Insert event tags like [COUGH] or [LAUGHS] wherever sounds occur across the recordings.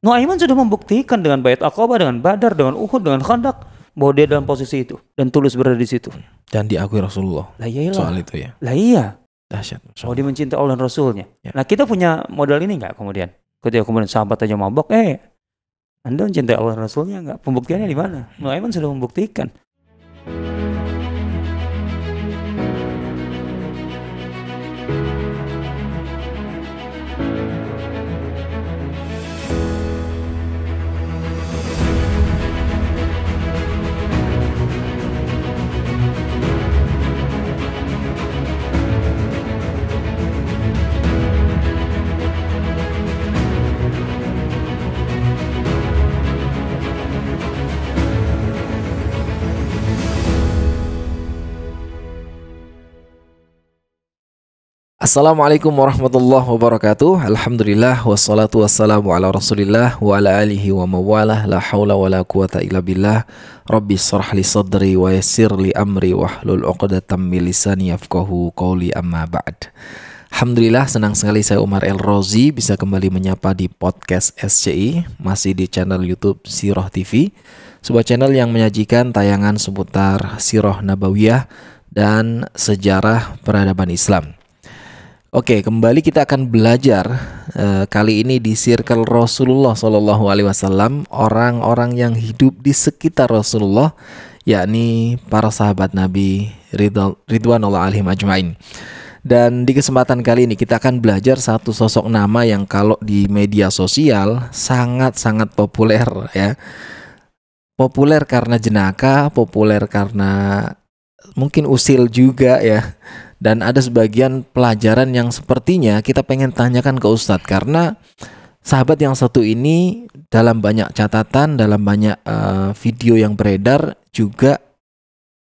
Nuaiman sudah membuktikan dengan Bayat Akobah, dengan Badar, dengan Uhud, dengan Khandak bahwa dia dalam posisi itu dan tulus berada di situ. Dan diakui Rasulullah. Lah iya, iya. Soal itu ya. Lah iya. Dahsyat. Oh, dia mencintai Allah dan Rasulnya. Ya. Nah kita punya modal ini nggak kemudian? Ketika kemudian sahabat aja mabok, eh anda mencintai Allah dan Rasulnya nggak? Pembuktiannya di mana? Nuaiman sudah membuktikan. Assalamualaikum warahmatullahi wabarakatuh Alhamdulillah Wassalatu wassalamu ala rasulillah Wa ala alihi wa mawalah La hawla wa la quwata illa billah Rabbi li sadri wa yassir li amri Wa hlul uqdatan min lisani yafqahu qawli amma ba'd Alhamdulillah senang sekali saya Umar El Rozi bisa kembali menyapa di podcast SCI Masih di channel Youtube Siroh TV Sebuah channel yang menyajikan tayangan seputar Siroh Nabawiyah dan sejarah peradaban Islam Oke, kembali kita akan belajar e, kali ini di circle Rasulullah Shallallahu Alaihi Wasallam orang-orang yang hidup di sekitar Rasulullah, yakni para sahabat Nabi Ridwan Ridwanullah Alaihim Ajmain. Dan di kesempatan kali ini kita akan belajar satu sosok nama yang kalau di media sosial sangat-sangat populer ya. Populer karena jenaka, populer karena mungkin usil juga ya dan ada sebagian pelajaran yang sepertinya kita pengen tanyakan ke Ustadz karena sahabat yang satu ini dalam banyak catatan, dalam banyak uh, video yang beredar juga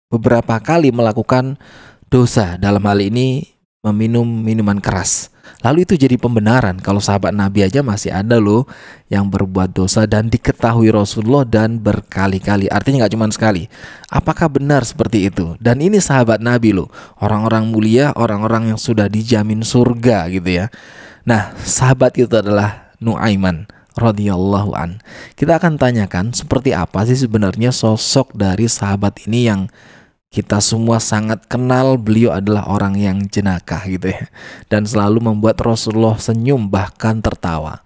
beberapa kali melakukan dosa dalam hal ini meminum minuman keras. Lalu itu jadi pembenaran kalau sahabat Nabi aja masih ada loh yang berbuat dosa dan diketahui Rasulullah dan berkali-kali. Artinya nggak cuma sekali. Apakah benar seperti itu? Dan ini sahabat Nabi loh, orang-orang mulia, orang-orang yang sudah dijamin surga gitu ya. Nah, sahabat itu adalah Nuaiman radhiyallahu an. Kita akan tanyakan seperti apa sih sebenarnya sosok dari sahabat ini yang kita semua sangat kenal beliau adalah orang yang jenaka gitu ya dan selalu membuat Rasulullah senyum bahkan tertawa.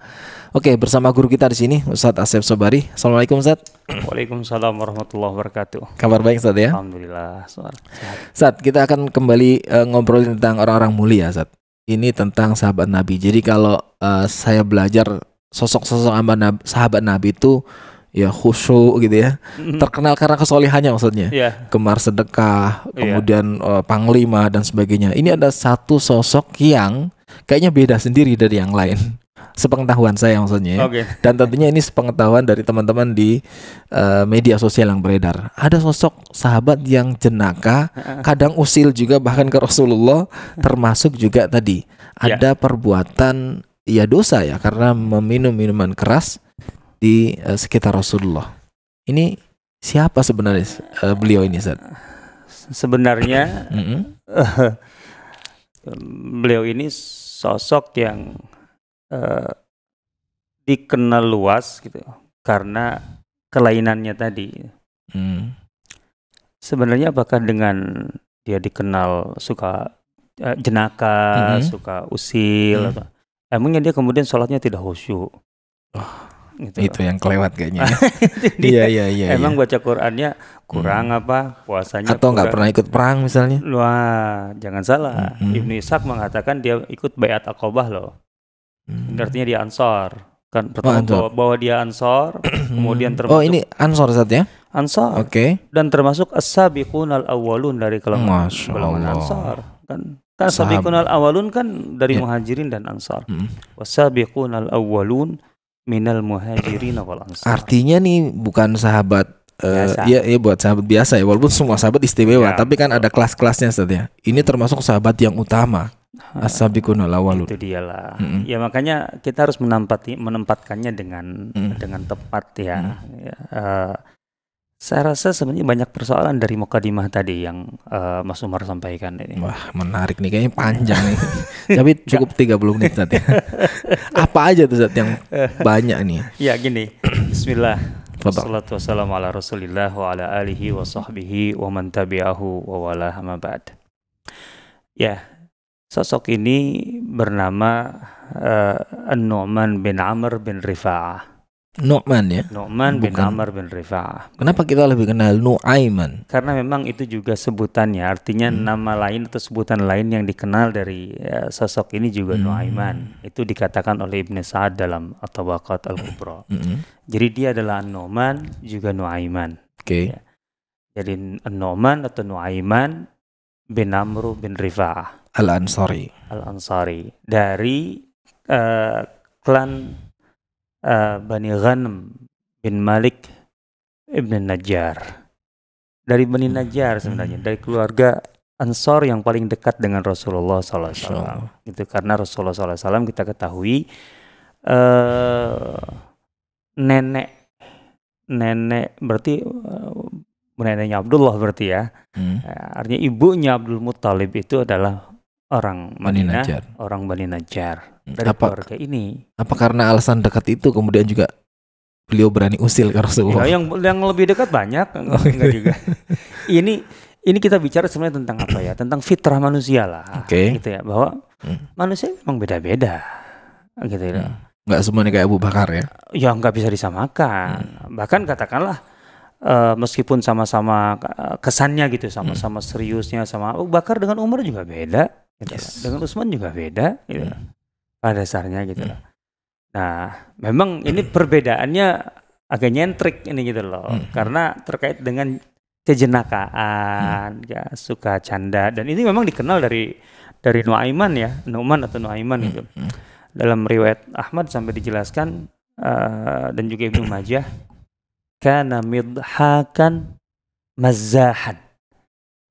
Oke, bersama guru kita di sini Ustadz Asep Sobari. Assalamualaikum Ustadz. Waalaikumsalam warahmatullahi wabarakatuh. Kabar baik Ustadz ya? Alhamdulillah. Ustadz, kita akan kembali uh, ngobrolin tentang orang-orang mulia Ustadz. Ini tentang sahabat Nabi. Jadi kalau uh, saya belajar sosok-sosok sahabat Nabi itu ya khusyuk gitu ya. Terkenal karena kesolehannya maksudnya. Yeah. Gemar sedekah, iya. kemudian yeah. uh, panglima dan sebagainya. Ini ada satu sosok yang kayaknya beda sendiri dari yang lain. [LAUGHS] Sepengetahuan saya maksudnya. Ya. Okay. Dan tentunya ini sepengetahuan dari teman-teman di uh, media sosial yang beredar. Ada sosok sahabat yang jenaka, kadang usil juga bahkan ke Rasulullah termasuk juga tadi iya. ada yeah. perbuatan ya dosa ya karena meminum minuman keras di uh, sekitar Rasulullah. Ini siapa sebenarnya uh, beliau ini, Zat? Sebenarnya mm -hmm. [LAUGHS] beliau ini sosok yang uh, dikenal luas gitu karena kelainannya tadi. Mm. Sebenarnya apakah dengan dia dikenal suka uh, jenaka, mm -hmm. suka usil, mm -hmm. emangnya dia kemudian sholatnya tidak khusyuk? Oh gitu. Itu loh. yang kelewat kayaknya. Ya. [LAUGHS] Iya, iya iya iya. Emang ya. baca Qurannya kurang hmm. apa puasanya atau nggak pernah ikut perang misalnya? Wah jangan salah. Hmm. hmm. Ibnu Ishak mengatakan dia ikut bayat akobah loh. Hmm. Artinya dia ansor kan pertama oh, bahwa, bahwa dia ansor [CLEARS THROAT] hmm. kemudian oh, termasuk Oh ini ansor saat ya? Ansor. Oke. Okay. Dan termasuk as al-awwalun dari kalangan kalangan ansor kan kan sabiqun al awalun kan dari ya. muhajirin dan ansar. hmm. Wasabiqun al awalun minal muhajirin wal ansar. Artinya nih bukan sahabat Uh, iya, ya buat sahabat biasa ya walaupun semua sahabat istimewa ya, tapi kan ada kelas-kelasnya ya. Ini termasuk sahabat yang utama. Asabikun alawalun. Itu dialah. Mm -hmm. Ya makanya kita harus menempati menempatkannya dengan mm. dengan tepat ya. Mm. ya uh, saya rasa sebenarnya banyak persoalan dari mukadimah tadi yang uh, Mas Umar sampaikan ini. Wah, menarik nih kayaknya panjang nih. [LAUGHS] Tapi cukup 30 menit tadi. Ya. [LAUGHS] Apa aja tuh saat yang banyak nih? Ya, ya gini. Bismillah. Wassalatu wassalamu ala Rasulillah wa ala alihi wa sahbihi wa man tabi'ahu wa wala ba'd. Ya, sosok ini bernama uh, An-Nu'man bin Amr bin Rifa'ah Nu'man ya. Nu'man bin Bukan. Amr bin Rifa'ah. Kenapa kita lebih kenal Nu'aiman? Karena memang itu juga sebutannya, artinya hmm. nama lain atau sebutan lain yang dikenal dari ya, sosok ini juga hmm. Nu'aiman. Itu dikatakan oleh Ibn Sa'ad dalam At-Tabaqat Al-Kubra. Hmm. hmm. Jadi dia adalah Nu'man juga Nu'aiman. Oke. Okay. Ya. Jadi Nu'man atau Nu'aiman bin Amr bin Rifa'ah. Al-Ansari. Al-Ansari dari uh, klan Bani Ghanem bin Malik Ibn Najjar. Dari Bani Najjar sebenarnya, dari keluarga Ansor yang paling dekat dengan Rasulullah SAW. Itu karena Rasulullah SAW kita ketahui uh, nenek nenek berarti uh, neneknya Abdullah berarti ya. Hmm. Artinya ibunya Abdul Muthalib itu adalah orang Bani najar, Orang Bani najar. Hmm. dari apa, keluarga ini. Apa karena alasan dekat itu kemudian juga beliau berani usil ke Rasulullah? Ya, yang yang lebih dekat banyak [LAUGHS] enggak, enggak juga. ini ini kita bicara sebenarnya tentang apa ya? Tentang fitrah manusia lah. Oke. Okay. Gitu ya, bahwa hmm. manusia memang beda-beda. Gitu ya. Hmm. Enggak semuanya kayak Abu Bakar ya. Ya enggak bisa disamakan. Hmm. Bahkan katakanlah uh, meskipun sama-sama eh, kesannya gitu, sama-sama seriusnya, sama Abu Bakar dengan Umar juga beda gitu yes. dengan Usman juga beda gitu hmm. pada dasarnya gitu hmm. nah memang ini perbedaannya agak nyentrik ini gitu loh hmm, hmm. karena terkait dengan kejenakaan hmm. ya suka canda dan ini memang dikenal dari dari Nuaiman ya Nuaiman atau Nuaiman hmm. gitu hmm. dalam riwayat Ahmad sampai dijelaskan uh, dan juga Ibnu Majah karena midhakan mazahan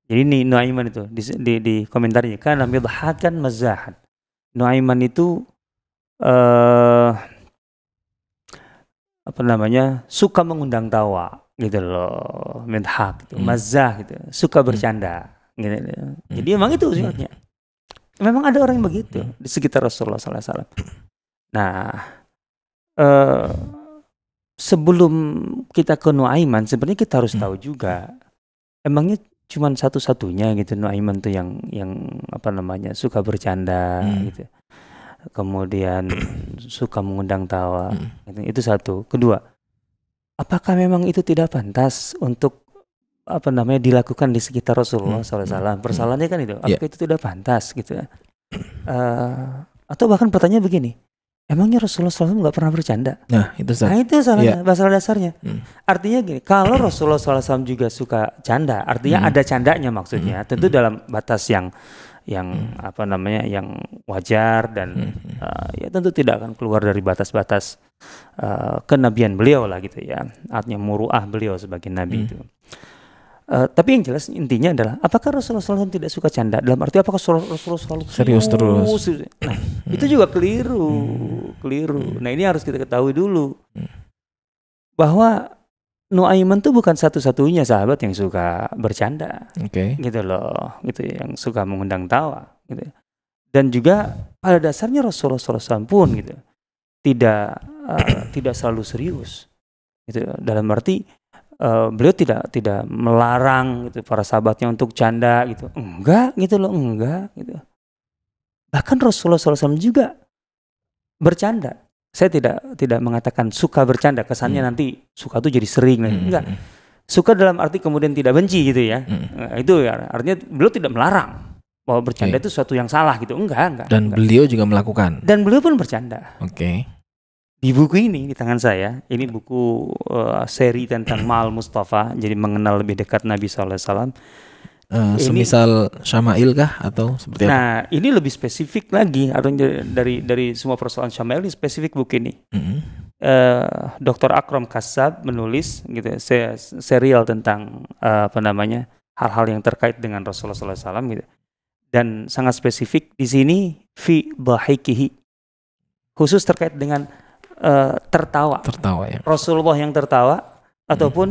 jadi ini Nuaiman itu di, di, di komentarnya kan midhakan mazahan. Nuaiman itu uh, apa namanya? suka mengundang tawa gitu loh. Midhak gitu, hmm. mazah gitu, suka hmm. bercanda gitu hmm. gitu. Jadi hmm. emang itu sifatnya. Memang ada orang yang begitu hmm. di sekitar Rasulullah sallallahu alaihi wasallam. Nah, uh, sebelum kita ke Nuaiman sebenarnya kita harus hmm. tahu juga emangnya cuman satu-satunya gitu Nuaiman tuh yang yang apa namanya suka bercanda hmm. gitu kemudian [CLEARS THROAT] suka mengundang tawa hmm. gitu. itu satu kedua apakah memang itu tidak pantas untuk apa namanya dilakukan di sekitar Rasulullah hmm. hmm. Wasallam hmm. persoalannya kan itu ya. apakah yeah. itu tidak pantas gitu uh, atau bahkan pertanyaan begini Emangnya Rasulullah SAW nggak pernah bercanda? Nah itu salah. Nah itu salahnya, yeah. masalah dasarnya. Hmm. Artinya gini, kalau Rasulullah SAW juga suka canda, artinya hmm. ada candanya maksudnya, hmm. tentu hmm. dalam batas yang yang hmm. apa namanya yang wajar dan hmm. uh, ya tentu tidak akan keluar dari batas-batas uh, kenabian beliau lah gitu ya artinya muruah beliau sebagai nabi hmm. itu Eh, tapi yang jelas intinya adalah apakah Rasulullah SAW tidak suka canda? Dalam arti apakah Rasulullah SAW serius terus? Serius. Nah, hmm. itu juga keliru, hmm. keliru. Hmm. Nah, ini harus kita ketahui dulu. Hmm. Bahwa Nuaiman itu bukan satu-satunya sahabat yang suka bercanda. Okay. Gitu loh, gitu yang suka mengundang tawa gitu. Dan juga pada dasarnya Rasulullah SAW pun gitu. Tidak uh, tidak selalu serius. Gitu dalam arti uh, beliau tidak tidak melarang gitu para sahabatnya untuk canda gitu enggak gitu loh enggak gitu bahkan Rasulullah SAW juga bercanda saya tidak tidak mengatakan suka bercanda kesannya hmm. nanti suka tuh jadi sering hmm. enggak suka dalam arti kemudian tidak benci gitu ya hmm. Nah, itu ya artinya beliau tidak melarang bahwa bercanda okay. Iya. itu suatu yang salah gitu enggak enggak dan enggak. beliau juga melakukan dan beliau pun bercanda oke okay. Di buku ini di tangan saya, ini buku uh, seri tentang [CLEARS THROAT] Ma'al Mustafa, jadi mengenal lebih dekat Nabi SAW. Uh, eh, ini, semisal Syama'il kah atau seperti nah, apa? Nah, ini lebih spesifik lagi atau dari dari semua persoalan Syama'il ini spesifik buku ini. Mm -hmm. uh, eh, Dr. Akram Kassab menulis gitu ya, serial tentang uh, apa namanya hal-hal yang terkait dengan Rasulullah SAW gitu dan sangat spesifik di sini fi bahikihi khusus terkait dengan uh, tertawa. Tertawa ya. Rasulullah yang tertawa hmm. ataupun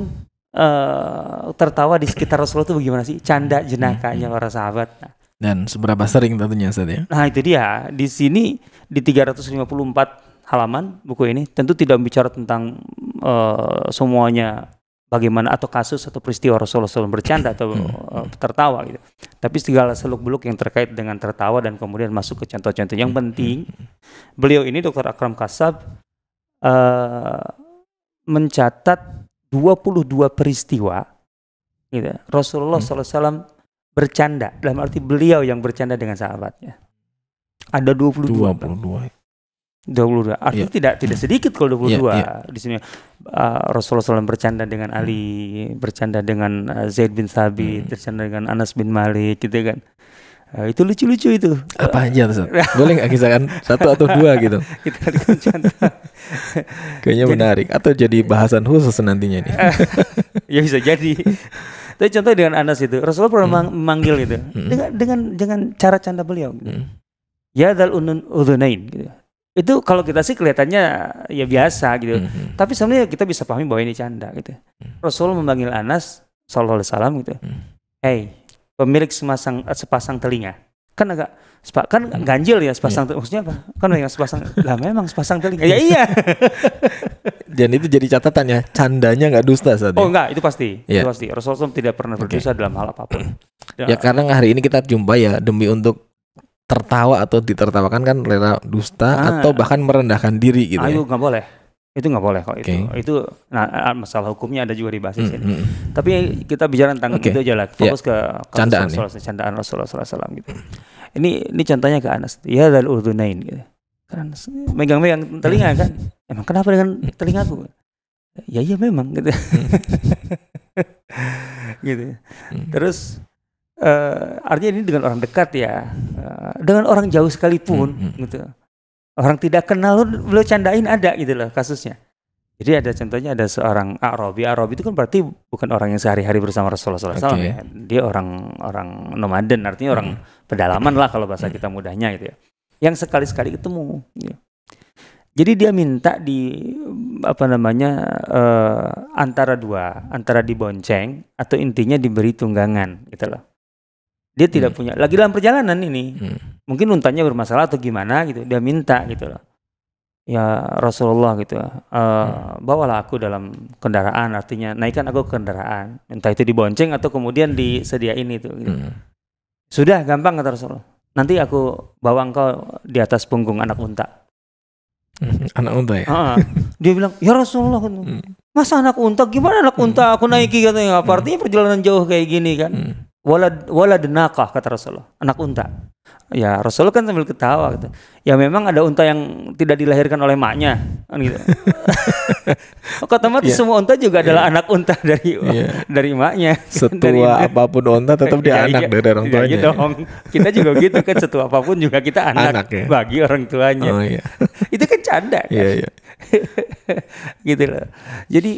uh, tertawa di sekitar Rasulullah itu bagaimana sih? Canda hmm, jenakanya hmm. para hmm. sahabat. Nah, Dan seberapa sering tentunya Ustaz ya? Nah, itu dia. Di sini di 354 halaman buku ini tentu tidak bicara tentang uh, semuanya bagaimana atau kasus atau peristiwa Rasulullah SAW bercanda atau uh, tertawa gitu. Tapi segala seluk-beluk yang terkait dengan tertawa dan kemudian masuk ke contoh-contoh yang penting. Beliau ini Dr. Akram Kasab uh, mencatat 22 peristiwa gitu. Rasulullah hmm. SAW bercanda dalam arti beliau yang bercanda dengan sahabatnya. Ada 22. 22. dua. Artinya yeah. tidak tidak sedikit kalau dua puluh dua iya, iya. di sini uh, Rasulullah SAW bercanda dengan hmm. Ali, bercanda dengan eh, Zaid bin Sabit hmm. bercanda dengan Anas bin Malik gitu kan. Nah, itu lucu-lucu itu. Apa aja tuh? [LAUGHS] Boleh nggak kisahkan satu atau dua gitu? [LAUGHS] Kita [LAUGHS] Kayaknya jadi, menarik atau jadi bahasan khusus nantinya ini. ya bisa jadi. Tapi contoh dengan Anas itu, Rasulullah pernah hmm. memanggil gitu hmm. dengan dengan dengan cara canda beliau. Gitu. Hmm. Ya dal unun udunain gitu. Itu kalau kita sih kelihatannya ya biasa gitu. Hmm. hmm. Tapi sebenarnya kita bisa pahami bahwa ini canda gitu. Hmm. Rasul memanggil Anas sallallahu alaihi wasallam gitu. Hmm. Hey, pemilik semasang, eh, sepasang telinga. Kan agak sepa, kan hmm. ganjil ya sepasang yeah. Iya. maksudnya apa? Kan yang sepasang lah memang sepasang telinga. Ya iya. iya. [LAUGHS] Dan itu jadi catatannya, ya, candanya nggak dusta saat Oh enggak, itu pasti. Yeah. Itu pasti. Rasulullah tidak pernah berdusta okay. dalam hal apapun. ya, [CLEARS THROAT] ya karena hari ini kita jumpa ya demi untuk tertawa atau ditertawakan kan rela dusta ah. atau bahkan merendahkan diri gitu. Ayo ya. nggak ya. boleh itu nggak boleh kok okay. itu itu nah ah, masalah hukumnya ada juga di basis mm, ini mm, mm. tapi kita bicara tentang okay. itu aja lah iya. fokus yeah. ke candaan Rasulullah, ya. candaan Rasulullah SAW gitu ini ini contohnya ke Anas ya dari urdunain gitu kan megang-megang telinga kan [LAUGHS] emang kenapa dengan telingaku ya iya memang gitu [LAUGHS] gitu mm. terus uh, artinya ini dengan orang dekat ya uh, dengan orang jauh sekalipun gitu Orang tidak kenal loh, candain ada gitu loh kasusnya. Jadi ada contohnya ada seorang Arabi. Arabi itu kan berarti bukan orang yang sehari-hari bersama Rasulullah SAW. Okay. Ya. Dia orang orang nomaden, artinya hmm. orang pedalaman lah kalau bahasa hmm. kita mudahnya gitu ya. Yang sekali-sekali ketemu. Ya. Jadi dia minta di apa namanya uh, antara dua, antara dibonceng atau intinya diberi tunggangan gitu loh. Dia tidak hmm. punya. Lagi dalam perjalanan ini. Hmm. Mungkin untanya bermasalah atau gimana gitu. Dia minta gitu loh. Ya Rasulullah gitu. Uh, hmm. Bawalah aku dalam kendaraan. Artinya naikkan aku ke kendaraan. Entah itu dibonceng atau kemudian hmm. disediain itu. Gitu. Hmm. Sudah gampang kata Rasulullah. Nanti aku bawa engkau di atas punggung anak unta. Hmm, [LAUGHS] anak unta ya? Uh, dia bilang, ya Rasulullah kan. Hmm. Masa anak unta? Gimana anak unta hmm. aku naiki katanya? Apa artinya perjalanan jauh kayak gini kan? Hmm walad walad nakah kata Rasulullah, anak unta. Ya, Rasulullah kan sambil ketawa gitu. Ya memang ada unta yang tidak dilahirkan oleh maknya kan gitu. [LAUGHS] mati yeah. semua unta juga adalah yeah. anak unta dari yeah. dari maknya. Setua dari, apapun unta tetap dia [LAUGHS] ya, anak iya. dari orang ya, tuanya. Iya dong. Kita juga gitu kan setua apapun juga kita anak, anak ya? bagi orang tuanya. Oh, yeah. [LAUGHS] Itu kan canda kan. Yeah, iya. yeah. gitu loh. Jadi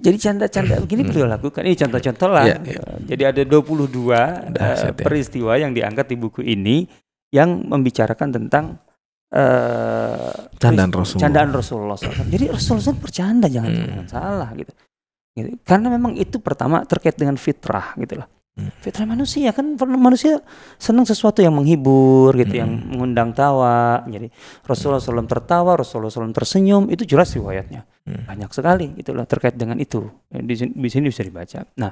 jadi canda-canda begini hmm. beliau lakukan. Ini contoh-contoh lah. Yeah, iya, iya. yeah. Jadi ada 22 Dah, uh, peristiwa yang diangkat di buku ini yang membicarakan tentang uh, candaan Rasulullah. Candaan Rasulullah Jadi Rasulullah bercanda jangan, hmm. jangan salah gitu. gitu. Karena memang itu pertama terkait dengan fitrah gitu loh. Hmm. Fitrah manusia kan manusia senang sesuatu yang menghibur gitu, hmm. yang mengundang tawa. Jadi Rasulullah hmm. SAW tertawa, Rasulullah SAW tersenyum, itu jelas riwayatnya hmm. banyak sekali itulah terkait dengan itu. Eh, di sini, di sini bisa dibaca. Nah,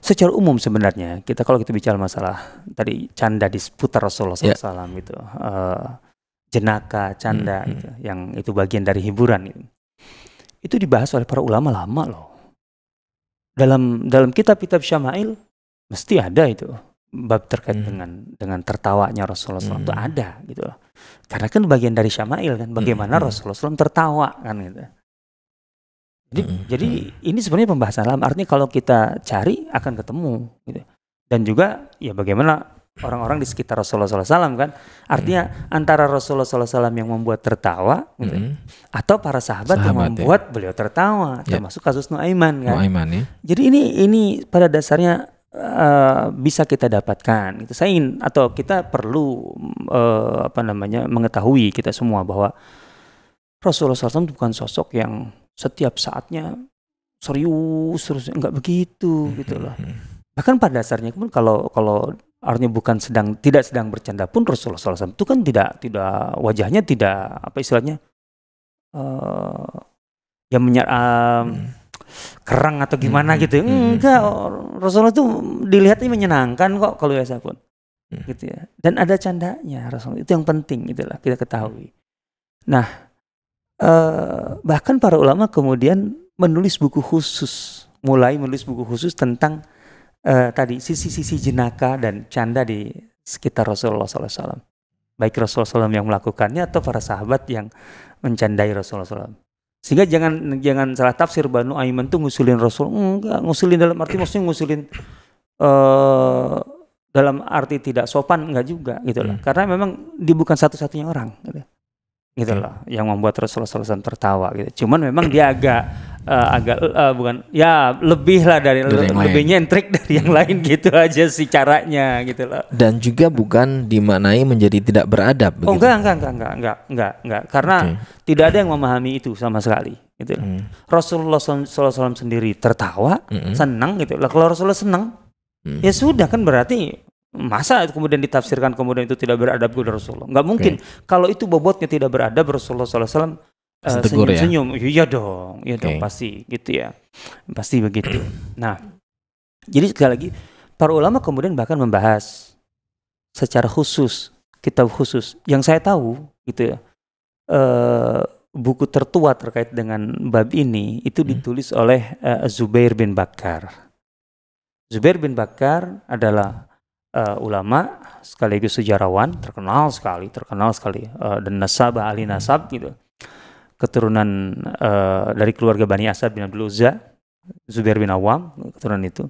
secara umum sebenarnya kita kalau kita bicara masalah tadi canda di seputar Rasulullah ya. SAW yeah. gitu, uh, jenaka, canda hmm, hmm. gitu, yang itu bagian dari hiburan. Itu dibahas oleh para ulama lama loh dalam dalam kitab-kitab Syama'il mesti ada itu bab terkait hmm. dengan dengan tertawanya Rasulullah itu hmm. ada gitu loh. Karena kan bagian dari Syama'il kan bagaimana hmm. hmm. Rasulullah SAW tertawa kan gitu. Jadi, hmm. hmm jadi ini sebenarnya pembahasan lama artinya kalau kita cari akan ketemu gitu. Dan juga ya bagaimana orang-orang di sekitar Rasulullah SAW kan artinya hmm. antara Rasulullah SAW yang membuat tertawa gitu, hmm. atau para sahabat, sahabat yang membuat ya. beliau tertawa ya. termasuk kasus Nuaiman kan Nuaiman, ya. jadi ini ini pada dasarnya uh, bisa kita dapatkan gitu saya ingin atau kita perlu uh, apa namanya mengetahui kita semua bahwa Rasulullah SAW bukan sosok yang setiap saatnya serius terus nggak begitu gitu hmm. gitu loh hmm, hmm. bahkan pada dasarnya kalau kalau artinya bukan sedang tidak sedang bercanda pun Rasulullah SAW itu kan tidak tidak wajahnya tidak apa istilahnya uh, yang menyer, uh, hmm. kerang atau hmm, gimana hmm. gitu hmm. enggak hmm, hmm. Rasulullah itu dilihatnya menyenangkan kok kalau biasa ya pun hmm. gitu ya dan ada candanya Rasulullah itu yang penting itulah kita ketahui nah uh, bahkan para ulama kemudian menulis buku khusus mulai menulis buku khusus tentang uh, tadi sisi-sisi jenaka dan canda di sekitar Rasulullah Sallallahu Alaihi Wasallam Baik Rasulullah SAW yang melakukannya atau para sahabat yang mencandai Rasulullah SAW. Sehingga jangan jangan salah tafsir Banu Aiman tuh ngusulin Rasul. Enggak, ngusulin dalam arti maksudnya ngusulin uh, dalam arti tidak sopan enggak juga gitu loh. Hmm. Karena memang dia bukan satu-satunya orang gitu gitu iya. loh yang membuat Rasulullah SAW tertawa gitu. Cuman memang dia agak uh, agak uh, bukan ya lebih lah dari, dari yang lebih nyentrik dari yang lain hmm. gitu aja sih caranya gitu loh. Dan juga bukan dimaknai menjadi tidak beradab. Oh enggak enggak enggak enggak enggak enggak enggak karena okay. tidak ada yang memahami itu sama sekali gitu. Hmm. Rasulullah SAW sendiri tertawa, hmm. senang gitu. Lah kalau Rasulullah senang hmm. ya sudah kan berarti Masa kemudian ditafsirkan kemudian itu tidak beradab kepada Rasulullah? Nggak mungkin. Okay. Kalau itu bobotnya tidak beradab Rasulullah SAW uh, eh, ya? senyum-senyum. Ya? Iya dong, iya okay. dong pasti gitu ya. Pasti begitu. nah, jadi sekali lagi para ulama kemudian bahkan membahas secara khusus kitab khusus yang saya tahu gitu ya. Uh, buku tertua terkait dengan bab ini itu hmm. ditulis hmm. oleh uh, Zubair bin Bakar. Zubair bin Bakar adalah uh, ulama sekaligus sejarawan terkenal sekali terkenal sekali uh, dan nasabah ahli nasab gitu keturunan uh, dari keluarga Bani Asad bin Abdul Uzza Zubair bin Awam keturunan itu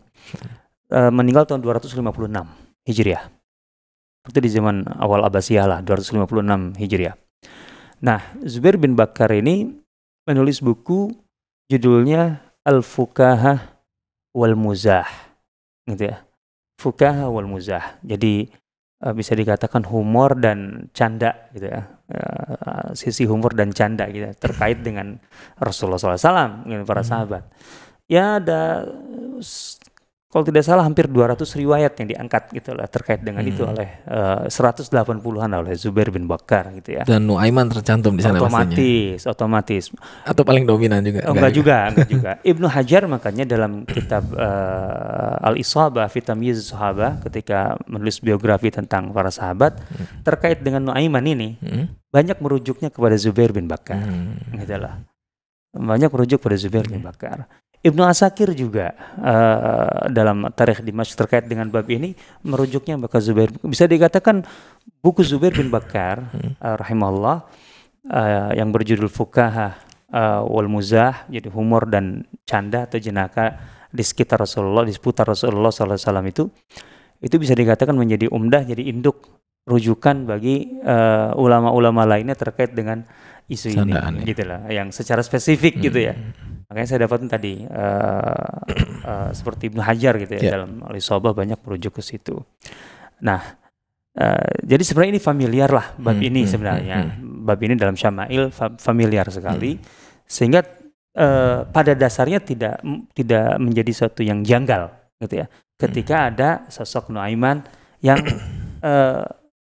uh, meninggal tahun 256 Hijriah itu di zaman awal Abbasiyah lah 256 Hijriah nah Zubair bin Bakar ini menulis buku judulnya al fukaha wal Muzah gitu ya fukaha wal muzah. Jadi eh, bisa dikatakan humor dan canda gitu ya. Eh, sisi humor dan canda gitu ya, terkait dengan Rasulullah SAW dengan gitu, para hmm. sahabat. Ya ada kalau tidak salah hampir 200 riwayat yang diangkat gitu lah terkait dengan hmm. itu oleh uh, eh, 180-an oleh Zubair bin Bakar gitu ya. Dan Nuaiman tercantum di sana otomatis, pastinya. Otomatis, Atau paling dominan juga. Oh, enggak, enggak juga, enggak juga. [LAUGHS] Ibnu Hajar makanya dalam kitab uh, Al-Isabah fi Tamyiz Sahabah ketika menulis biografi tentang para sahabat hmm. terkait dengan Nuaiman ini hmm. banyak merujuknya kepada Zubair bin Bakar. Hmm. Gitu lah. Banyak merujuk pada Zubair hmm. bin iya. Bakar. Ibnu Asakir juga uh, dalam tarikh Dimash terkait dengan bab ini merujuknya Bakar Zubair. Bisa dikatakan buku Zubair bin Bakar uh, hmm. eh, rahimahullah uh, yang berjudul Fukaha uh, wal Muzah jadi humor dan canda atau jenaka di sekitar Rasulullah di seputar Rasulullah SAW itu itu bisa dikatakan menjadi umdah jadi induk rujukan bagi uh, ulama-ulama lainnya terkait dengan isu Candaan ini ya. gitu yang secara spesifik hmm. gitu ya hmm. Makanya saya dapat tadi uh, uh, seperti Ibnu Hajar gitu ya yeah. dalam al banyak merujuk ke situ. Nah, Uh, jadi sebenarnya ini familiar lah bab hmm, ini hmm, sebenarnya hmm, hmm, bab ini dalam Syama'il familiar sekali hmm. sehingga uh, pada dasarnya tidak tidak menjadi suatu yang janggal gitu ya ketika hmm. ada sosok Nuaiman yang uh,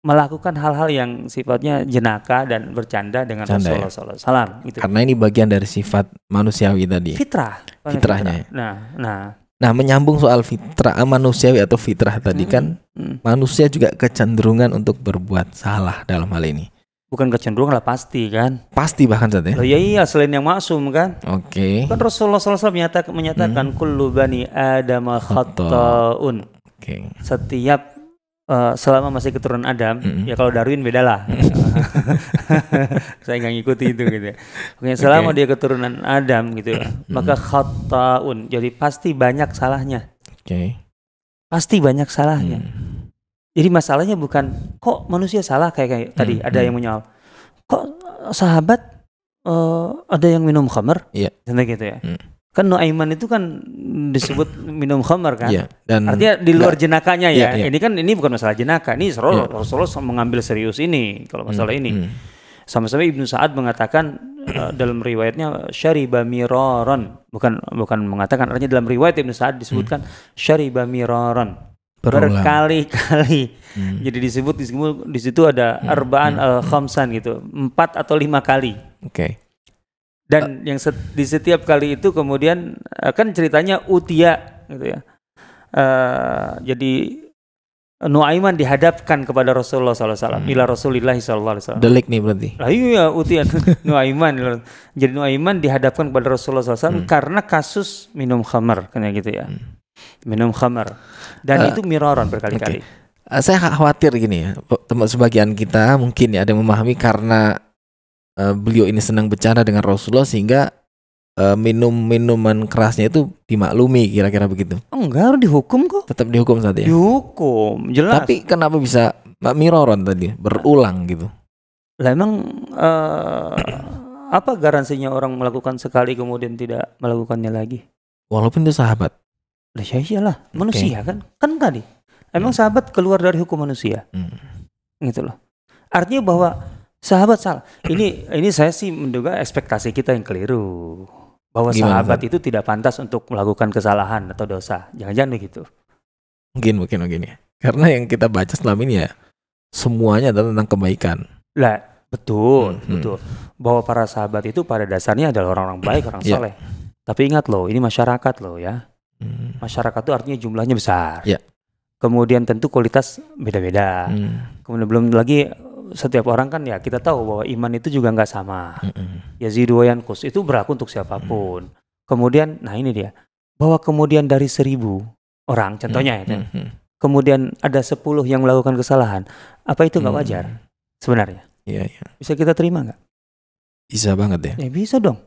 melakukan hal-hal yang sifatnya jenaka dan bercanda dengan Canda ya. Rasulullah ya? Gitu. Karena ini bagian dari sifat manusiawi tadi. Fitrah. Fitrahnya. Fitrah. Nah, nah. Nah, menyambung soal fitrah eh, manusiawi atau fitrah tadi hmm, kan, hmm. manusia juga kecenderungan untuk berbuat salah dalam hal ini. Bukan kecenderungan lah pasti kan. Pasti bahkan saat Oh, ya? iya iya selain yang maksum kan. Oke. Okay. Kan Rasulullah SAW menyatakan, menyatakan hmm. kullu bani adama khata'un. Oke. Okay. Setiap Uh, selama masih keturunan Adam, mm -hmm. ya kalau Darwin beda lah. [LAUGHS] Saya nggak ngikuti itu gitu. Oke, selama okay. dia keturunan Adam gitu, mm -hmm. maka khataun. Jadi pasti banyak salahnya. Oke. Okay. Pasti banyak salahnya. Mm. Jadi masalahnya bukan kok manusia salah kayak kayak mm. tadi ada yang menyoal. Kok sahabat uh, ada yang minum khamer? Iya. Yeah. gitu ya. Mm kan Nuaiman itu kan disebut minum khamar kan. Yeah, dan Artinya di luar enggak, jenakanya ya. Yeah, yeah. Ini kan ini bukan masalah jenaka. Ini iya. Rasulullah, yeah. Rasulullah mengambil serius ini kalau masalah mm, ini. Mm. Sama-sama Ibnu Sa'ad mengatakan uh, dalam riwayatnya syariba miraran. Bukan bukan mengatakan artinya dalam riwayat Ibnu Sa'ad disebutkan mm. syariba miraran. Berkali-kali. Mm. Jadi disebut di situ ada mm. arba'an mm. al hmm. khamsan gitu. Empat atau lima kali. Oke. Okay. Dan uh, yang set, di setiap kali itu kemudian eh, kan ceritanya Utia gitu ya. Uh, jadi Nuaiman dihadapkan kepada Rasulullah SAW. Hmm. Ila Rasulillah SAW. Delik nih berarti. Lah iya Utia [LAUGHS] Nuaiman. Jadi Nuaiman dihadapkan kepada Rasulullah SAW hmm. karena kasus minum khamar kayak gitu ya. Hmm. Minum khamar. Dan uh, itu miroran berkali-kali. Okay. saya khawatir gini ya, teman sebagian kita mungkin ya ada yang memahami karena Eh, beliau ini senang bercanda dengan Rasulullah sehingga uh, eh, minum minuman kerasnya itu dimaklumi kira-kira begitu. Oh, enggak harus dihukum kok. Tetap dihukum saja. Ya? Dihukum, jelas. Tapi kenapa bisa Mbak Miroron tadi berulang gitu? Lah emang uh, apa garansinya orang melakukan sekali kemudian tidak melakukannya lagi? Walaupun itu sahabat. Lah ya iyalah, manusia okay. kan. Kan tadi. Emang hmm. sahabat keluar dari hukum manusia. Hmm. Gitu loh. Artinya bahwa Sahabat salah. Ini ini saya sih menduga ekspektasi kita yang keliru bahwa Gimana, sahabat kan? itu tidak pantas untuk melakukan kesalahan atau dosa. Jangan-jangan begitu. Mungkin mungkin begini. Ya. Karena yang kita baca selama ini ya semuanya adalah tentang kebaikan. Lah, betul, hmm, hmm. betul. Hmm. Bahwa para sahabat itu pada dasarnya adalah orang-orang baik, orang yeah. soleh. Tapi ingat loh, ini masyarakat loh ya. Hmm. Masyarakat itu artinya jumlahnya besar. Yeah. Kemudian tentu kualitas beda-beda. Hmm. Kemudian belum lagi setiap orang kan ya kita tahu bahwa iman itu juga nggak sama. Ya ziduayan kus itu berlaku untuk siapapun. Kemudian, nah ini dia bahwa kemudian dari seribu orang, contohnya mm ya, kemudian ada sepuluh yang melakukan kesalahan, apa itu nggak wajar sebenarnya? Iya, iya. Bisa kita terima nggak? Bisa banget ya. Ya bisa dong.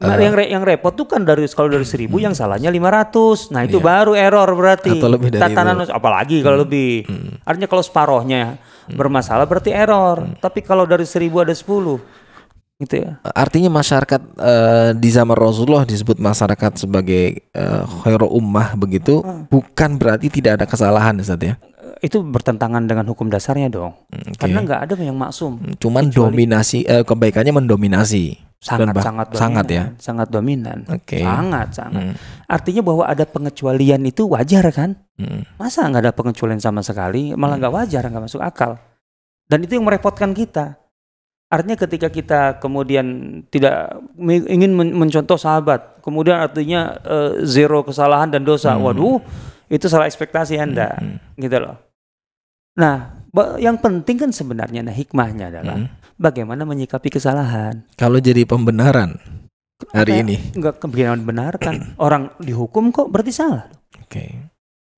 Nah, uh, yang re yang repot tuh kan dari kalau dari seribu hmm. yang salahnya 500. Nah, itu iya. baru error berarti. Atau lebih dari Tatanan itu. apalagi kalau hmm. lebih. Hmm. Artinya kalau separohnya hmm. bermasalah berarti error. Hmm. Tapi kalau dari seribu ada sepuluh gitu ya. Artinya masyarakat uh, di zaman Rasulullah disebut masyarakat sebagai uh, khairu ummah begitu hmm. bukan berarti tidak ada kesalahan Ustaz ya itu bertentangan dengan hukum dasarnya dong. Okay. Hmm, Karena nggak ada yang maksum. Hmm, cuman Kecuali... dominasi eh, kebaikannya mendominasi sangat bah, sangat dominan, sangat ya sangat dominan okay. sangat sangat hmm. artinya bahwa ada pengecualian itu wajar kan hmm. masa nggak ada pengecualian sama sekali malah nggak hmm. wajar nggak masuk akal dan itu yang merepotkan kita artinya ketika kita kemudian tidak ingin mencontoh sahabat kemudian artinya uh, zero kesalahan dan dosa hmm. waduh itu salah ekspektasi anda hmm. hmm. gitu loh nah yang penting kan sebenarnya nah hikmahnya adalah hmm bagaimana menyikapi kesalahan. Kalau jadi pembenaran hari ya? ini. Enggak kebenaran benarkan. [CLEARS THROAT] Orang dihukum kok berarti salah. Oke. Okay.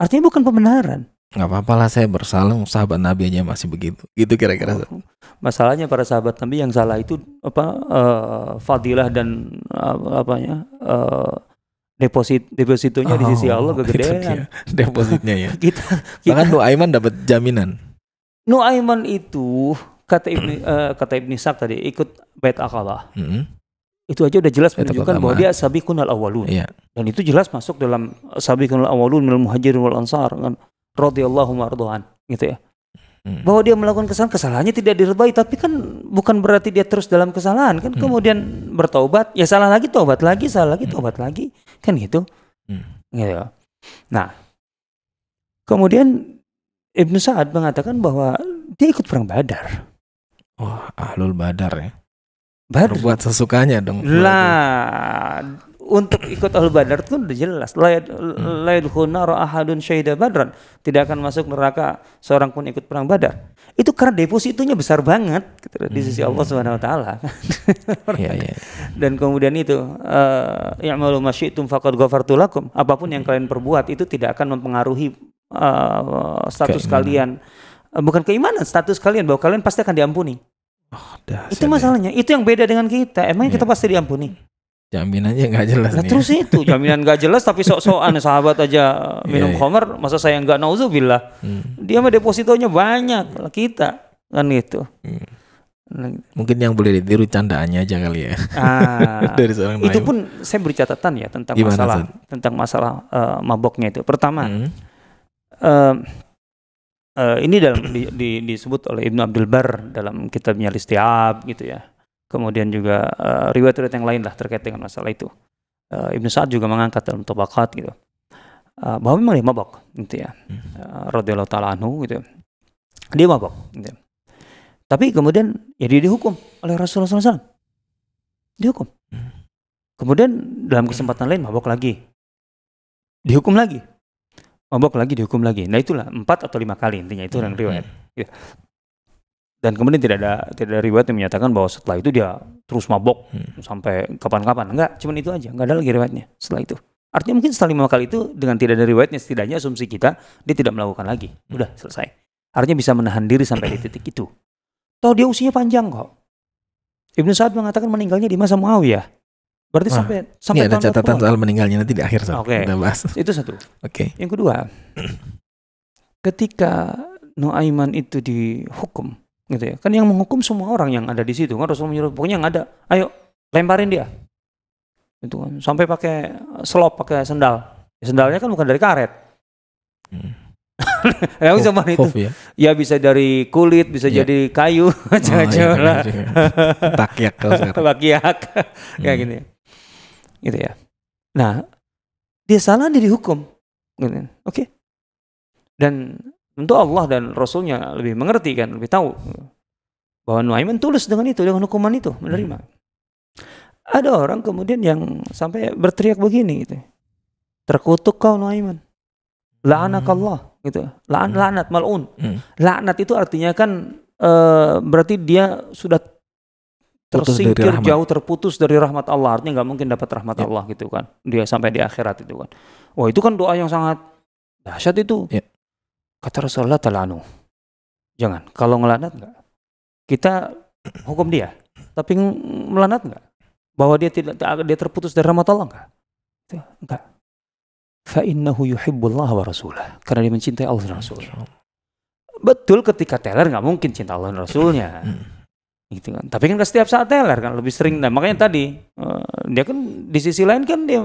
Artinya bukan pembenaran. Enggak apa-apa saya bersalah, sahabat Nabi aja masih begitu. Gitu kira-kira. Oh. Masalahnya para sahabat Nabi yang salah itu apa uh, fadilah dan uh, apanya? Uh, deposit depositonya oh, di sisi oh, Allah [LAUGHS] kegedean. Depositnya ya. [LAUGHS] kita, kita Bahkan Nuaiman dapat jaminan. Nuaiman itu kata Ibni uh, [CLEARS THROAT] eh, kata Ibni Sak tadi ikut bait akalah. Hmm. Itu aja udah jelas menunjukkan bahwa dia sabiqun al awalun. Iya. Dan itu jelas masuk dalam eh, sabiqun al awalun minal muhajirin wal ansar kan radhiyallahu mardhoan gitu ya. Hmm. Bahwa dia melakukan kesalahan, kesalahannya tidak diredai tapi kan bukan berarti dia terus dalam kesalahan kan hmm. kemudian bertaubat, ya salah lagi tobat lagi, salah lagi mm-hmm. taubat hmm. lagi kan gitu. Hmm. Gitu. Ya. Nah, kemudian Ibnu Sa'ad mengatakan bahwa dia ikut perang Badar. Wah, ahlul badar ya. Badar. Buat sesukanya dong. Lah, untuk ikut ahlul badar itu udah jelas. Laid hmm. hunaro ahadun syahidah badran. Tidak akan masuk neraka seorang pun ikut perang badar. Itu karena depositonya besar banget gitu di sisi hmm. Allah Subhanahu Wa Taala. [LAUGHS] Iya, iya. Dan kemudian itu ya eh, malu faqad fakad ghafartulakum. Apapun yang hmm. kalian perbuat itu tidak akan mempengaruhi eh, status kalian. Eh, bukan keimanan, status kalian bahwa kalian pasti akan diampuni. Oh, dah, itu ya. masalahnya, ya. itu yang beda dengan kita. Emangnya yeah. kita pasti diampuni? Jaminannya nggak jelas. Nah, Terus itu jaminan nggak jelas tapi sok-sokan ya, sahabat aja iya, eh, minum yeah, yeah. Homer, masa saya nggak nauzubillah. Hmm. Dia mah depositonya banyak kita kan itu. Hmm. Mungkin yang boleh ditiru candaannya aja kali ya. Ah, [LAUGHS] Dari seorang Itu pun saya beri catatan ya tentang Gimana, masalah tentang masalah uh, maboknya itu. Pertama, hmm uh, ini dalam di, di, disebut oleh Ibnu Abdul Bar dalam kitabnya Listiab gitu ya. Kemudian juga uh, riwayat-riwayat yang lain lah terkait dengan masalah itu. Uh, Ibnu Sa'ad juga mengangkat dalam Tabaqat gitu. Uh, bahwa memang dia mabok gitu ya. Hmm. radhiyallahu taala anhu gitu. Dia mabok gitu. Ya. Tapi kemudian ya dia dihukum oleh Rasulullah SAW. Dihukum. Hmm. Kemudian dalam kesempatan lain mabok lagi. Dihukum lagi mabok lagi dihukum lagi. Nah itulah empat atau lima kali intinya itu iya, yang riwayat. Ya. Dan kemudian tidak ada tidak ada riwayat yang menyatakan bahwa setelah itu dia terus mabok hmm. sampai kapan-kapan. Enggak, cuman itu aja. Enggak ada lagi riwayatnya setelah itu. Artinya mungkin setelah lima kali itu dengan tidak ada riwayatnya setidaknya asumsi kita dia tidak melakukan lagi. Hmm. Udah selesai. Artinya bisa menahan diri sampai di titik itu. Tahu dia usianya panjang kok. Ibnu Sa'ad mengatakan meninggalnya di masa Muawiyah. Berarti Wah, sampai sampai ini ada catatan soal meninggalnya nanti di akhir Oke. Okay. Kita bahas. Itu satu. Oke. Okay. Yang kedua, ketika Nuaiman itu dihukum, gitu ya. Kan yang menghukum semua orang yang ada di situ. Kan Rasul menyuruh pokoknya yang ada, ayo lemparin dia. Itu kan. Sampai pakai selop, pakai sendal. Ya, sendalnya kan bukan dari karet. Hmm. [LAUGHS] yang zaman itu ya? ya bisa dari kulit bisa yeah. jadi kayu macam-macam. [LAUGHS] oh, iya, takyak iya, iya. kalau sekarang [LAUGHS] hmm. ya gini gitu ya. Nah, dia salah dia dihukum. Gitu. Oke. Okay. Dan tentu Allah dan Rasulnya lebih mengerti kan, lebih tahu bahwa Nuaiman tulus dengan itu, dengan hukuman itu, menerima. Hmm. Ada orang kemudian yang sampai berteriak begini gitu. Terkutuk kau Nuaiman. La'anak hmm. Allah gitu. La'an hmm. la'nat mal'un. Hmm. La'nat itu artinya kan e, berarti dia sudah tersingkir dari jauh terputus dari rahmat Allah artinya nggak mungkin dapat rahmat ya. Allah gitu kan dia sampai di akhirat itu kan wah itu kan doa yang sangat dahsyat itu ya. kata Rasulullah talanu jangan kalau ngelanat nggak kita hukum dia tapi melanat nggak bahwa dia tidak dia terputus dari rahmat Allah nggak nggak fa innahu yuhibbullah wa rasulah karena dia mencintai Allah dan Rasul betul ketika teler nggak mungkin cinta Allah dan Rasulnya hmm gitu kan tapi kan setiap saat teler kan lebih sering nah makanya tadi uh, dia kan di sisi lain kan dia eh,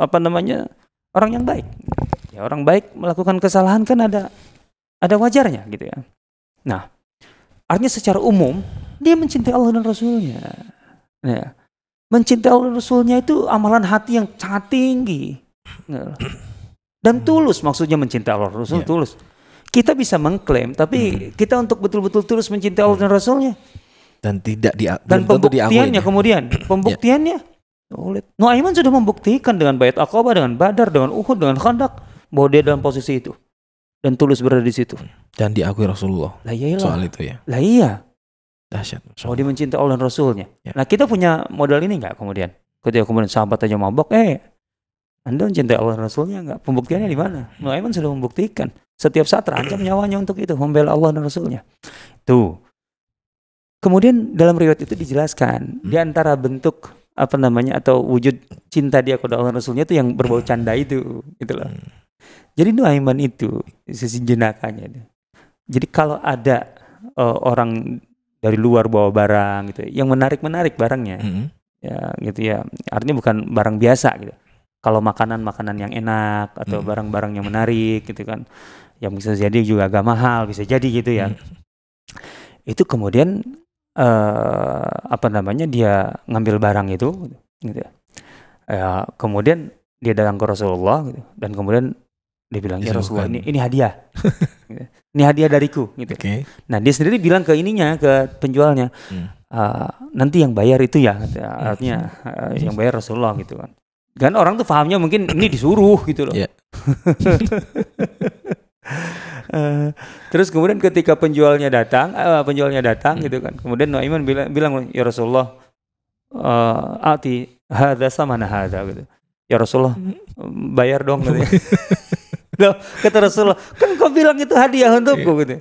apa namanya orang yang baik ya orang baik melakukan kesalahan kan ada ada wajarnya gitu ya nah artinya secara umum dia mencintai Allah dan Rasulnya ya mencintai Allah dan Rasulnya itu amalan hati yang sangat tinggi nah, dan tulus maksudnya mencintai Allah dan Rasul yeah. tulus kita bisa mengklaim tapi hmm. kita untuk betul-betul tulus mencintai Allah dan Rasulnya dan tidak di dan pembuktiannya kemudian iya. pembuktiannya oleh Nuaiman sudah membuktikan dengan Bayat Aqabah, dengan Badar, dengan Uhud, dengan Khandak bahwa dia dalam posisi itu dan tulus berada di situ. Dan diakui Rasulullah. Lah iya Soal itu ya. Lah iya. Dahsyat. Oh dia mencintai Allah dan Rasulnya. Yeah. Nah kita punya modal ini nggak kemudian? Ketika kemudian sahabat aja mabok, eh anda mencintai Allah dan Rasulnya nggak? Pembuktiannya di mana? Nuaiman sudah membuktikan. Setiap saat terancam nyawanya untuk itu, membela Allah dan Rasulnya. Tuh. Kemudian dalam riwayat itu dijelaskan hmm. di antara bentuk apa namanya atau wujud cinta dia kepada Allah Rasulnya itu yang berbau hmm. canda itu gitu loh. Hmm. Jadi Nuaiman itu sisi jenakanya. Jadi kalau ada uh, orang dari luar bawa barang gitu, yang menarik-menarik barangnya. Hmm. Ya gitu ya. Artinya bukan barang biasa gitu. Kalau makanan-makanan yang enak atau hmm. barang-barang yang menarik gitu kan. Yang bisa jadi juga agak mahal, bisa jadi gitu ya. Hmm. Itu kemudian uh, apa namanya dia ngambil barang itu gitu ya. Uh, kemudian dia datang ke Rasulullah gitu, dan kemudian dia bilang ya, Rasulullah ini ini hadiah [LAUGHS] gitu ya. ini hadiah dariku gitu okay. nah dia sendiri bilang ke ininya ke penjualnya hmm. uh, nanti yang bayar itu ya, ya hmm. artinya uh, yang bayar Rasulullah gitu kan kan orang tuh pahamnya mungkin ini disuruh gitu loh yeah. [LAUGHS] uh, [LAUGHS] terus kemudian ketika penjualnya datang, uh, penjualnya datang hmm. gitu kan. Kemudian Nuaiman bilang bilang ya Rasulullah uh, ati hada sama hada gitu. Ya Rasulullah hmm. bayar dong gitu. Ya. [LAUGHS] Loh, kata Rasulullah, kan kau bilang itu hadiah iya. untukku gitu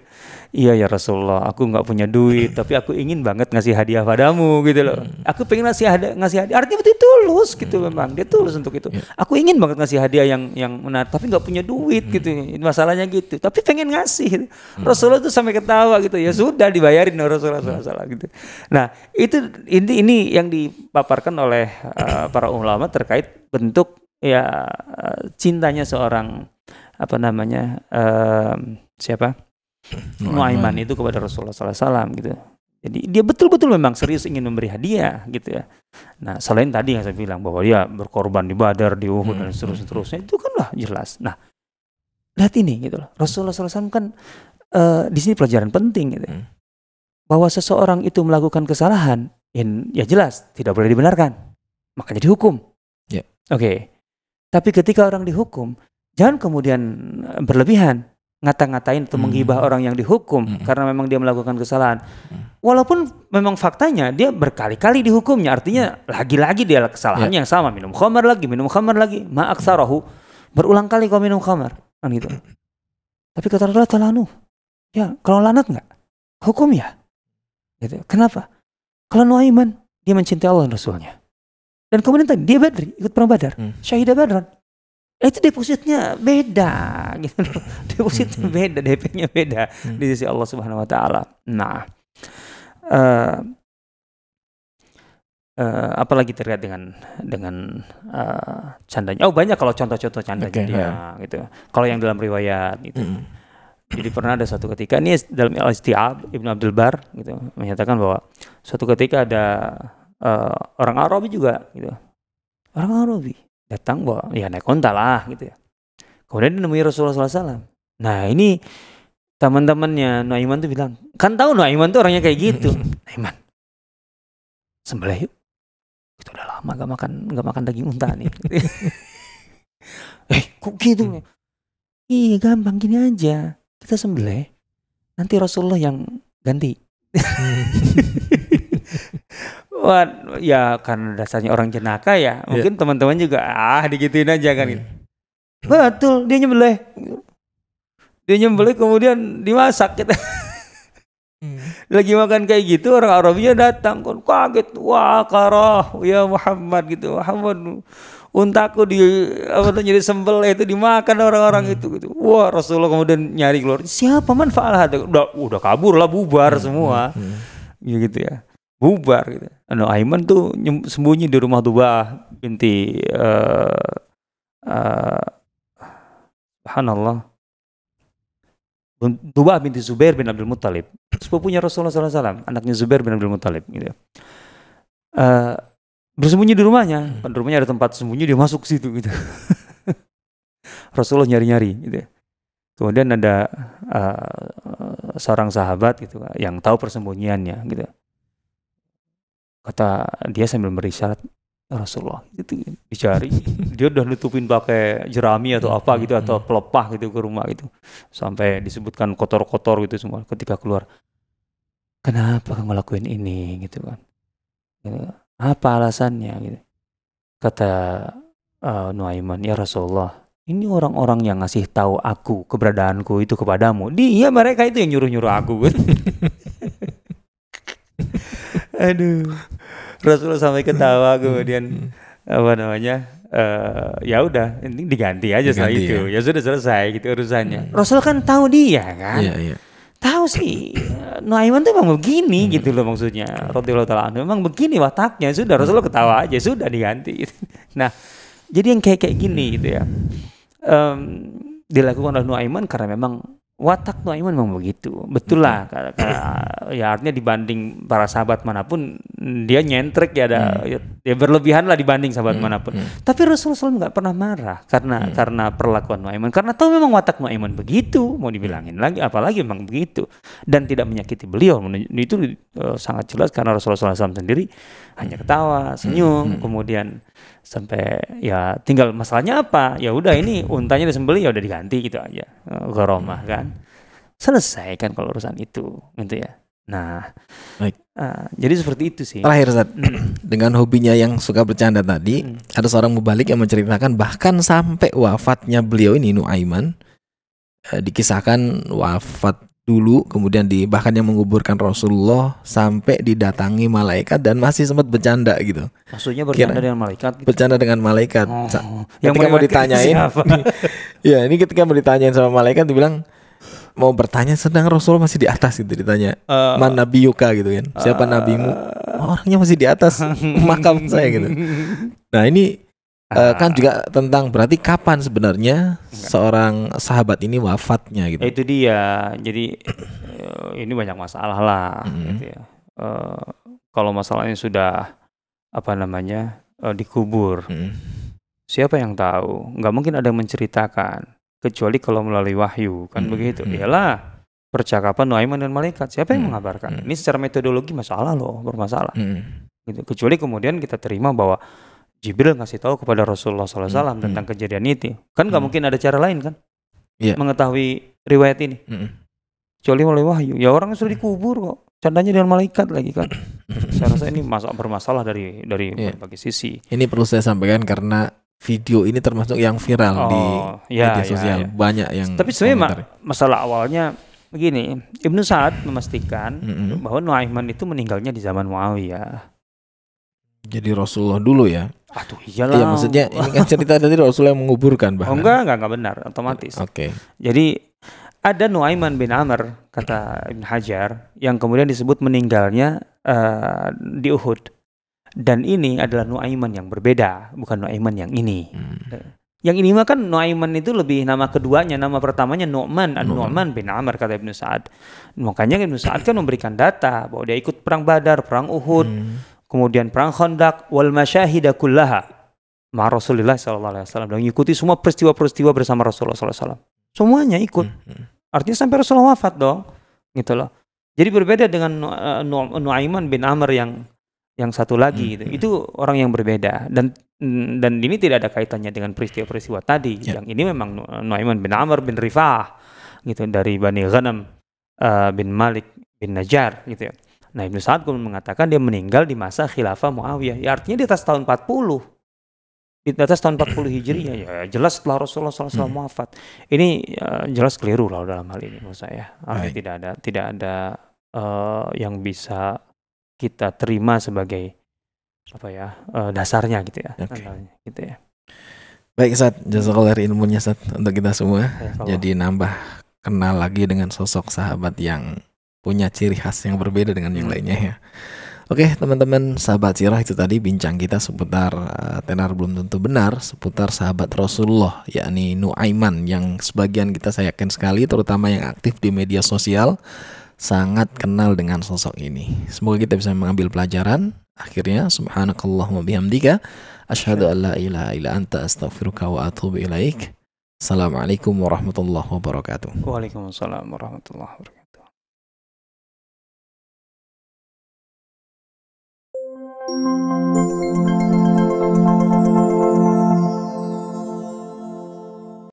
iya ya Rasulullah aku nggak punya duit [LAUGHS] tapi aku ingin banget ngasih hadiah padamu gitu loh hmm. aku pengen ngasih hadiah ngasih hadiah artinya betul tulus gitu hmm. memang dia tulus untuk itu yeah. aku ingin banget ngasih hadiah yang yang menarik tapi nggak punya duit hmm. gitu masalahnya gitu tapi pengen ngasih hmm. Rasulullah tuh sampai ketawa gitu ya sudah dibayarin no, Rasulullah hmm. salah gitu nah itu ini ini yang dipaparkan oleh uh, para ulama terkait bentuk ya eh, cintanya seorang apa namanya uh, siapa Nuaiman itu kepada Rasulullah SAW gitu. Jadi dia betul-betul memang serius ingin memberi hadiah gitu ya. Nah selain tadi yang saya bilang bahwa dia berkorban di Badar, di Uhud hmm, dan hmm, seterusnya, hmm. seterusnya itu kan lah jelas. Nah lihat ini gitu loh. Rasulullah SAW kan uh, di sini pelajaran penting gitu. Ya. Bahwa seseorang itu melakukan kesalahan, ya, ya jelas tidak boleh dibenarkan. Makanya dihukum. Yeah. Oke. Okay. Tapi ketika orang dihukum, jangan kemudian eh, berlebihan ngata-ngatain atau hmm. orang yang dihukum hmm. karena memang dia melakukan kesalahan. Hmm. Walaupun memang faktanya dia berkali-kali dihukumnya, artinya lagi-lagi dia kesalahannya yeah. yang sama, minum khamar lagi, minum khamar lagi, ma'aksarahu. Berulang kali kau minum khamar, kan gitu. Tapi kata Allah talanu ya kalau lanat nggak? Hukum ya. Gitu. Kenapa? Kalau Nuaiman, dia mencintai Allah dan Rasulnya. Dan kemudian tadi dia Badri, ikut perang Badar, hmm. Syahidah Badran. Eh, itu depositnya beda [LAUGHS] gitu loh. Depositnya beda, DP-nya beda mm. di sisi Allah Subhanahu wa taala. Nah, uh, uh, apalagi terkait dengan dengan uh, candanya. Oh, banyak kalau contoh-contoh candanya okay, dia yeah. gitu. Kalau yang dalam riwayat gitu. Mm. Jadi pernah ada satu ketika ini dalam Al-Istiab Ibnu Abdul Bar gitu menyatakan bahwa suatu ketika ada uh, orang Arabi juga gitu. Orang Arabi datang bawa ya naik onta lah gitu ya. Kemudian menemui Rasulullah SAW. Nah ini teman-temannya Nuaiman tuh bilang, kan tahu Nuaiman tuh orangnya kayak gitu. [LAUGHS] Nuaiman, sembelih yuk. Kita udah lama gak makan gak makan daging unta nih. [LAUGHS] eh kok gitu? Hmm. Iya gampang gini aja. Kita sembelih. Nanti Rasulullah yang ganti. [LAUGHS] Wah, ya karena dasarnya orang jenaka ya. Iya. Mungkin yeah. teman-teman juga ah digituin aja kan. Yeah. Gitu. Betul, dia nyembelih. Dia nyembelih kemudian dimasak kita Hmm. Lagi makan kayak gitu orang Arabnya datang kan kaget. Wah, karoh ya Muhammad gitu. Muhammad untaku di apa tuh jadi sembel itu dimakan orang-orang hmm. itu gitu. Wah, Rasulullah kemudian nyari keluar. Siapa manfaat? Udah udah kabur lah bubar hmm. semua. Hmm. hmm. Ya gitu ya bubar gitu. Anu Aiman tuh sembunyi di rumah Dubah binti uh, uh, subhanallah Dubah binti Zubair bin Abdul Muthalib sepupunya Rasulullah SAW anaknya Zubair bin Abdul Muthalib gitu uh, bersembunyi di rumahnya hmm. di rumahnya ada tempat sembunyi dia masuk situ gitu [LAUGHS] Rasulullah nyari-nyari gitu ya. kemudian ada uh, seorang sahabat gitu yang tahu persembunyiannya gitu kata dia sambil saat ya Rasulullah itu dicari dia udah nutupin pakai jerami atau apa hmm, gitu atau hmm. pelepah gitu ke rumah gitu sampai disebutkan kotor-kotor gitu semua ketika keluar kenapa kamu lakuin ini gitu kan ya, apa alasannya gitu kata uh, Nuaiman ya Rasulullah ini orang-orang yang ngasih tahu aku keberadaanku itu kepadamu dia mereka itu yang nyuruh-nyuruh aku gitu. [LAUGHS] aduh Rasulullah sampai ketawa hmm, hmm, kemudian hmm, apa namanya uh, ya udah ini diganti aja diganti, setelah itu ya. ya sudah selesai gitu urusannya hmm. Rasul kan tahu dia kan yeah, yeah. tahu sih Nuaiman tuh emang begini hmm. gitu loh maksudnya Rasulullah taala memang begini wataknya ya sudah Rasulullah ketawa aja sudah diganti gitu. [LAUGHS] nah jadi yang kayak kayak gini gitu ya um, dilakukan oleh Nuaiman karena memang watak Nuaiman memang begitu. Betul lah. ya artinya dibanding para sahabat manapun dia nyentrik ya ada hmm. ya, ya berlebihan lah dibanding sahabat hmm. manapun. Hmm. Tapi Rasulullah SAW nggak pernah marah karena hmm. karena perlakuan Nuaiman karena tahu memang watak Nuaiman begitu mau hmm. dibilangin lagi apalagi memang begitu dan tidak menyakiti beliau itu eh, sangat jelas karena Rasulullah SAW sendiri hanya ketawa senyum hmm. hmm. kemudian sampai ya tinggal masalahnya apa ya udah ini untanya disembeli ya udah diganti gitu aja eh, goromah hmm. kan selesai kan kalau urusan itu gitu ya nah Baik. Uh, jadi seperti itu sih terakhir Zat, hmm. [CLEARS THROAT] dengan hobinya yang suka bercanda tadi hmm. ada seorang mubalik yang menceritakan bahkan sampai wafatnya beliau ini Nuaiman uh, dikisahkan wafat dulu kemudian di bahkan yang menguburkan Rasulullah sampai didatangi malaikat dan masih sempat bercanda gitu. Maksudnya bercanda Kira, dengan malaikat. Gitu. Bercanda dengan malaikat. Oh, Sa yang ketika mau ditanyain. [LAUGHS] ya, ini ketika mau ditanyain sama malaikat dibilang mau bertanya sedang Rasulullah masih di atas gitu ditanya. Uh, Man nabi Yuka gitu kan. Siapa uh, nabimu? Oh, orangnya masih di atas [LAUGHS] makam saya gitu. Nah, ini Uh, kan juga tentang berarti kapan sebenarnya Enggak. seorang sahabat ini wafatnya gitu. Itu dia. Jadi eh, ini banyak masalah lah mm -hmm. gitu ya. Uh, kalau masalahnya sudah apa namanya? Uh, dikubur. Mm -hmm. Siapa yang tahu? Gak mungkin ada yang menceritakan kecuali kalau melalui wahyu, kan mm -hmm. begitu. Iyalah percakapan Nuaiman dan malaikat. Siapa yang -hmm. mengabarkan? -hmm. Ini secara metodologi masalah loh, bermasalah. Mm -hmm. gitu. Kecuali kemudian kita terima bahwa Jibril ngasih tahu kepada Rasulullah SAW hmm. tentang hmm. kejadian itu. Kan nggak hmm. mungkin ada cara lain kan? Yeah. Mengetahui riwayat ini. Hmm. Kecuali oleh wahyu. Ya orang sudah dikubur kok. Candanya dengan malaikat lagi kan. Hmm. saya rasa ini masalah bermasalah dari dari yeah. berbagai sisi. Ini perlu saya sampaikan karena video ini termasuk yang viral oh, di ya, media ya, sosial ya, ya. banyak yang tapi sebenarnya masalah awalnya begini Ibnu Sa'ad memastikan mm -hmm. bahwa Nuaiman itu meninggalnya di zaman Muawiyah jadi Rasulullah dulu ya Waduh, iyalah. Iya, iya maksudnya ini kan cerita tadi Rasulullah yang menguburkan bahkan. Oh, enggak, enggak, enggak benar, otomatis. Oke. Okay. Jadi ada Nuaiman bin Amr kata Ibn Hajar yang kemudian disebut meninggalnya uh, di Uhud. Dan ini adalah Nuaiman yang berbeda, bukan Nuaiman yang ini. Hmm. Yang ini mah kan Nuaiman itu lebih nama keduanya, nama pertamanya Nu'man, Nu'man, Nu'man bin Amr kata Ibnu Sa'ad. Makanya Ibnu Sa'ad kan memberikan data bahwa dia ikut perang Badar, perang Uhud. Hmm kemudian perang Khandaq wal masyahida kullaha ma Rasulullah sallallahu alaihi wasallam dan mengikuti semua peristiwa-peristiwa bersama Rasulullah sallallahu alaihi wasallam. Semuanya ikut. Hmm, hmm. Artinya sampai Rasulullah wafat dong. Gitu loh. Jadi berbeda dengan eh, Nuaiman bin Amr yang yang satu lagi hmm, gitu. Itu orang yang berbeda dan dan ini tidak ada kaitannya dengan peristiwa-peristiwa tadi. Yeah. Yang ini memang Nuaiman bin Amr bin Rifah gitu dari Bani Ghanam uh, bin Malik bin Najjar gitu ya. Nah Ibnu Sa'ad pun mengatakan dia meninggal di masa khilafah Muawiyah. Ya artinya di atas tahun 40. Di atas tahun 40 Hijriah ya jelas setelah Rasulullah SAW hmm. wafat. Ini uh, jelas keliru lah dalam hal ini menurut saya. Artinya ah, tidak ada tidak ada uh, yang bisa kita terima sebagai apa ya eh, dasarnya gitu ya. Okay. gitu ya. Baik saat jazakallah ilmunya saat untuk kita semua. Ya, Jadi nambah kenal lagi dengan sosok sahabat yang punya ciri khas yang berbeda dengan yang hmm. lainnya ya. Oke teman-teman sahabat sirah itu tadi bincang kita seputar uh, tenar belum tentu benar seputar sahabat Rasulullah yakni Nuaiman yang sebagian kita saya yakin sekali terutama yang aktif di media sosial sangat kenal dengan sosok ini. Semoga kita bisa mengambil pelajaran. Akhirnya subhanakallahumma bihamdika asyhadu an la ilaha illa anta astaghfiruka wa atubu ilaik. Assalamualaikum warahmatullahi wabarakatuh. Waalaikumsalam warahmatullahi wabarakatuh.